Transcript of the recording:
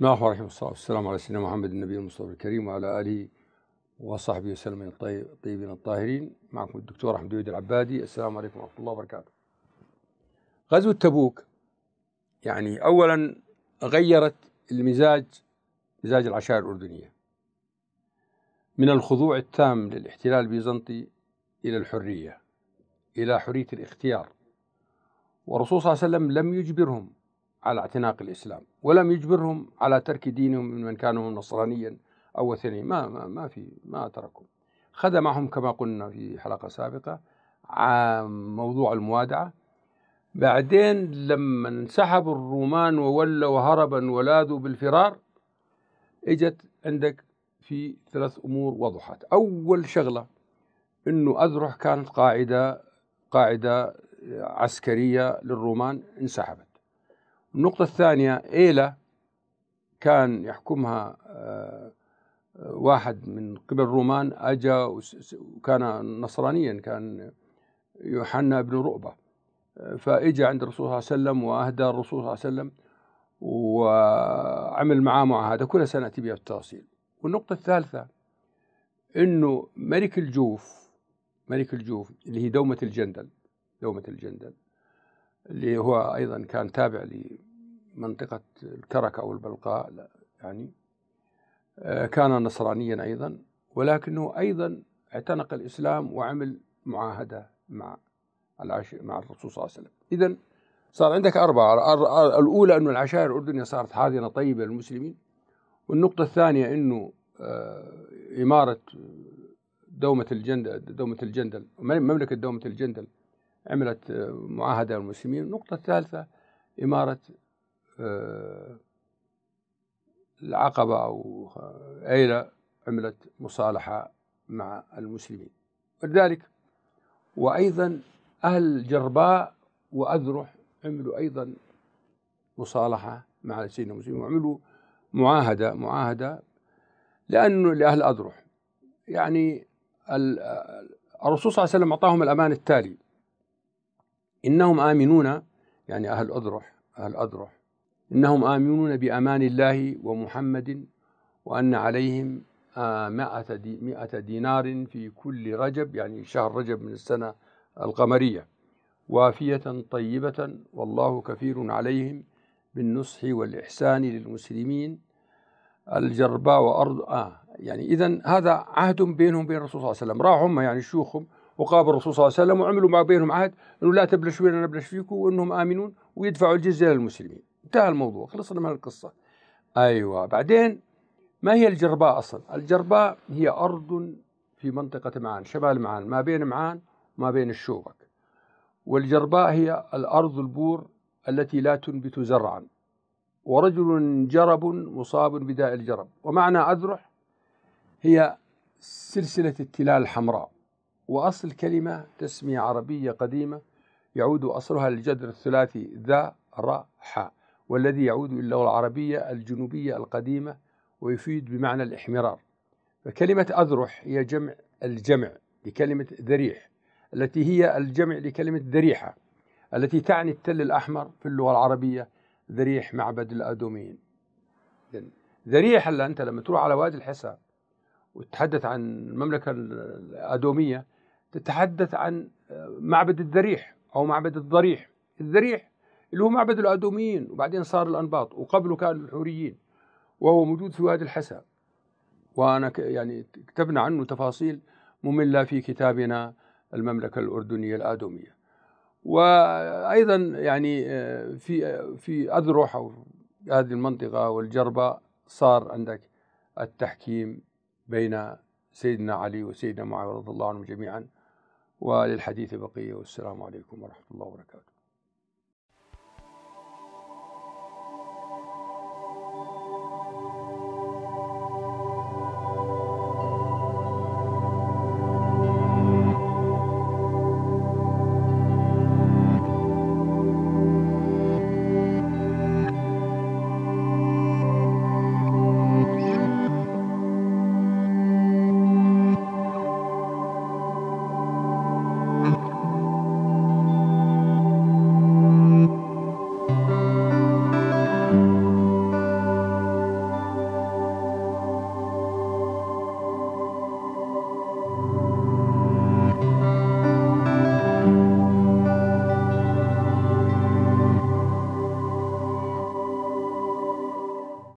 بسم الله الرحمن الرحيم والسلام على سيدنا محمد النبي المصطفى الكريم وعلى آله وصحبه وسلم الطيبين الطاهرين معكم الدكتور أحمد وليد العبادي السلام عليكم ورحمة الله وبركاته غزوة تبوك يعني أولا غيرت المزاج مزاج العشائر الأردنية من الخضوع التام للاحتلال البيزنطي إلى الحرية إلى حرية الاختيار والرسول صلى الله عليه وسلم لم يجبرهم على اعتناق الإسلام ولم يجبرهم على ترك دينهم من كانوا نصرانيا أو وثنيا ما, ما, ما في ما تركوا خذ معهم كما قلنا في حلقة سابقة موضوع الموادعة بعدين لما انسحبوا الرومان وولوا هربا ولاذوا بالفرار اجت عندك في ثلاث امور وضحت اول شغله انه اذرح كانت قاعده قاعده عسكريه للرومان انسحبت النقطة الثانية إيلا كان يحكمها آه، واحد من قبل الرومان أجا وكان نصرانيا كان يوحنا بن رؤبة فإجا عند الرسول صلى الله عليه وسلم وأهدى الرسول صلى الله عليه وسلم وعمل معاه معاهدة كلها سنأتي بها بالتفاصيل والنقطة الثالثة أنه ملك الجوف ملك الجوف اللي هي دومة الجندل دومة الجندل اللي هو أيضا كان تابع منطقة الكرك أو البلقاء يعني آه، كان نصرانيا أيضا ولكنه أيضا اعتنق الإسلام وعمل معاهدة مع مع الرسول صلى الله عليه وسلم إذا صار عندك أربعة الأولى أن العشائر الأردنية صارت حاضنة طيبة للمسلمين والنقطة الثانية أنه آه، إمارة دومة الجندل دومة الجندل مملكة دومة الجندل عملت آه، معاهدة للمسلمين النقطة الثالثة إمارة آه، العقبة أو أين عملت مصالحة مع المسلمين ولذلك وأيضا أهل جرباء وأذرح عملوا أيضا مصالحة مع سيدنا المسلمين وعملوا معاهدة معاهدة لأنه لأهل أذرح يعني الرسول صلى الله عليه وسلم أعطاهم الأمان التالي إنهم آمنون يعني أهل أذرح أهل أذرح إنهم آمنون بأمان الله ومحمد وأن عليهم آه، مئة دينار في كل رجب يعني شهر رجب من السنة القمرية وافية طيبة والله كفير عليهم بالنصح والإحسان للمسلمين الجرباء وأرض آه يعني إذا هذا عهد بينهم بين الرسول صلى الله عليه وسلم راحوا هم يعني شيوخهم وقابل الرسول صلى الله عليه وسلم وعملوا ما بينهم عهد أنه لا تبلشوا ولا نبلش فيكم وأنهم آمنون ويدفعوا الجزية للمسلمين انتهى الموضوع خلصنا من القصة أيوة بعدين ما هي الجرباء أصلا الجرباء هي أرض في منطقة معان شمال معان ما بين معان وما بين الشوبك والجرباء هي الأرض البور التي لا تنبت زرعا ورجل جرب مصاب بداء الجرب ومعنى أذرح هي سلسلة التلال الحمراء وأصل الكلمة تسمية عربية قديمة يعود أصلها للجذر الثلاثي ذا را والذي يعود إلى اللغة العربية الجنوبية القديمة ويفيد بمعنى الإحمرار فكلمة أذرح هي جمع الجمع لكلمة ذريح التي هي الجمع لكلمة ذريحة التي تعني التل الأحمر في اللغة العربية ذريح معبد الأدوميين ذريح اللي أنت لما تروح على وادي الحسا وتتحدث عن المملكة الأدومية تتحدث عن آه، معبد الذريح أو معبد الضريح الذريح اللي هو معبد الأدوميين وبعدين صار الأنباط وقبله كان الحوريين وهو موجود في وادي الحسا وأنا يعني كتبنا عنه تفاصيل مملة في كتابنا المملكة الأردنية الادوميه وأيضا يعني آه، في آه، في أذرح أو هذه المنطقة والجربة صار عندك التحكيم بين سيدنا علي وسيدنا معاوية رضي الله عنهم جميعا وللحديث بقية والسلام عليكم ورحمة الله وبركاته